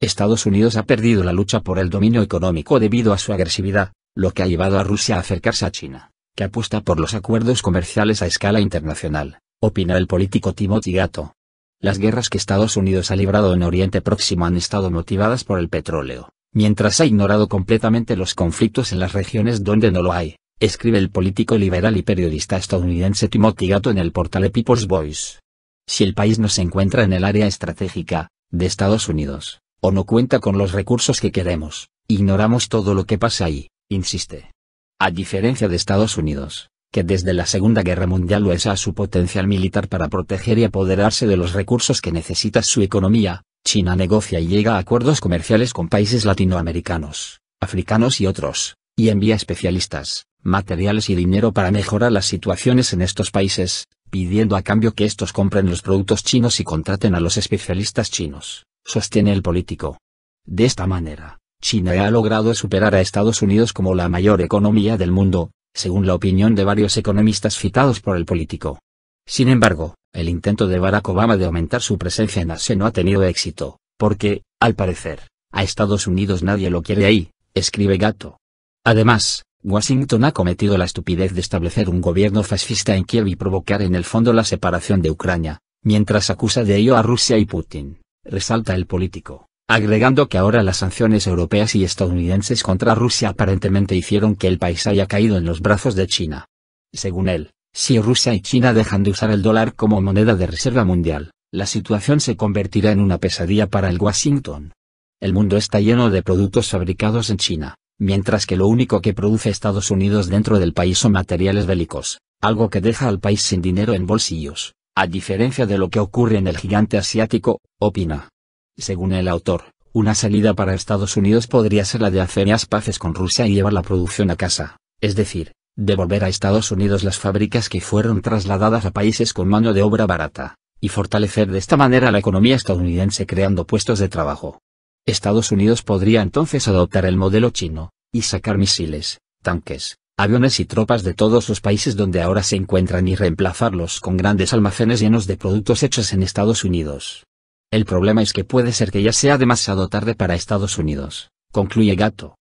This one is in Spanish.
Estados Unidos ha perdido la lucha por el dominio económico debido a su agresividad, lo que ha llevado a Rusia a acercarse a China, que apuesta por los acuerdos comerciales a escala internacional, opina el político Timothy Gatto. Las guerras que Estados Unidos ha librado en Oriente Próximo han estado motivadas por el petróleo, mientras ha ignorado completamente los conflictos en las regiones donde no lo hay, escribe el político liberal y periodista estadounidense Timothy Gatto en el portal People's Voice. Si el país no se encuentra en el área estratégica de Estados Unidos, o no cuenta con los recursos que queremos, ignoramos todo lo que pasa ahí, insiste. A diferencia de Estados Unidos, que desde la Segunda Guerra Mundial usa a su potencial militar para proteger y apoderarse de los recursos que necesita su economía, China negocia y llega a acuerdos comerciales con países latinoamericanos, africanos y otros, y envía especialistas, materiales y dinero para mejorar las situaciones en estos países, pidiendo a cambio que estos compren los productos chinos y contraten a los especialistas chinos sostiene el político. De esta manera, China ha logrado superar a Estados Unidos como la mayor economía del mundo, según la opinión de varios economistas citados por el político. Sin embargo, el intento de Barack Obama de aumentar su presencia en Asia no ha tenido éxito, porque, al parecer, a Estados Unidos nadie lo quiere ahí, escribe Gato. Además, Washington ha cometido la estupidez de establecer un gobierno fascista en Kiev y provocar en el fondo la separación de Ucrania, mientras acusa de ello a Rusia y Putin resalta el político, agregando que ahora las sanciones europeas y estadounidenses contra Rusia aparentemente hicieron que el país haya caído en los brazos de China. Según él, si Rusia y China dejan de usar el dólar como moneda de reserva mundial, la situación se convertirá en una pesadilla para el Washington. El mundo está lleno de productos fabricados en China, mientras que lo único que produce Estados Unidos dentro del país son materiales bélicos, algo que deja al país sin dinero en bolsillos a diferencia de lo que ocurre en el gigante asiático, opina. Según el autor, una salida para Estados Unidos podría ser la de hacer las paces con Rusia y llevar la producción a casa, es decir, devolver a Estados Unidos las fábricas que fueron trasladadas a países con mano de obra barata, y fortalecer de esta manera la economía estadounidense creando puestos de trabajo. Estados Unidos podría entonces adoptar el modelo chino, y sacar misiles, tanques, aviones y tropas de todos los países donde ahora se encuentran y reemplazarlos con grandes almacenes llenos de productos hechos en Estados Unidos. El problema es que puede ser que ya sea demasiado tarde para Estados Unidos, concluye Gato.